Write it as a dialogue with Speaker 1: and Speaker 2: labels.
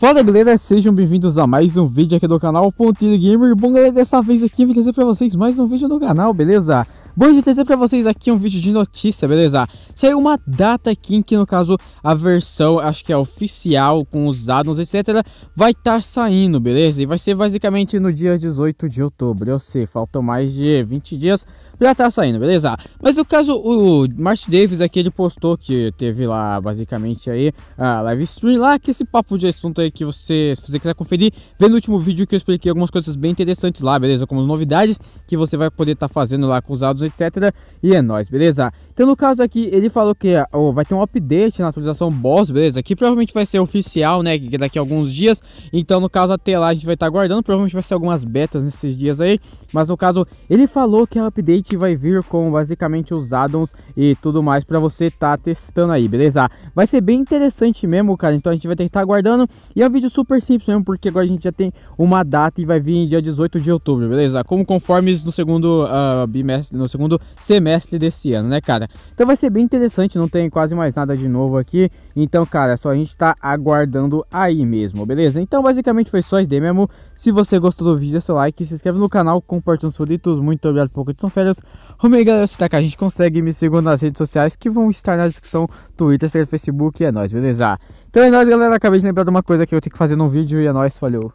Speaker 1: Fala galera, sejam bem-vindos a mais um vídeo aqui do canal Pontilho Gamer Bom galera, dessa vez aqui eu vim trazer pra vocês mais um vídeo do canal, beleza? Bom de trazer para vocês aqui um vídeo de notícia, beleza? Saiu uma data aqui em que no caso a versão, acho que é oficial, com os addons, etc, vai estar tá saindo, beleza? E vai ser basicamente no dia 18 de outubro, eu sei, faltam mais de 20 dias pra estar tá saindo, beleza? Mas no caso, o Mark Davis aqui, ele postou que teve lá, basicamente aí, a live stream lá, que esse papo de assunto aí que você, se você quiser conferir, vê no último vídeo que eu expliquei algumas coisas bem interessantes lá, beleza? Como novidades que você vai poder estar tá fazendo lá com os addons, etc. E é nóis, beleza? Então no caso aqui, ele falou que oh, vai ter um update na atualização boss, beleza? Que provavelmente vai ser oficial, né? Daqui a alguns dias. Então no caso, até lá a gente vai estar tá aguardando. Provavelmente vai ser algumas betas nesses dias aí. Mas no caso, ele falou que a update vai vir com basicamente os addons e tudo mais para você estar tá testando aí, beleza? Vai ser bem interessante mesmo, cara. Então a gente vai ter que estar tá aguardando. E é um vídeo super simples mesmo, porque agora a gente já tem uma data e vai vir dia 18 de outubro, beleza? Como conforme no segundo uh, bimestre, no segundo semestre desse ano, né, cara? Então vai ser bem interessante, não tem quase mais nada de novo aqui. Então, cara, é só a gente tá aguardando aí mesmo, beleza? Então, basicamente foi só isso daí mesmo. Se você gostou do vídeo, deixa seu like, se inscreve no canal, compartilha os favoritos. Muito obrigado por curtir, são férias. Homem, galera, se tá que a gente consegue, me sigam nas redes sociais que vão estar na descrição, Twitter, Instagram, Facebook, é nóis, beleza? Então é nóis, galera. Acabei de lembrar de uma coisa que eu tenho que fazer num vídeo e é nóis, falhou.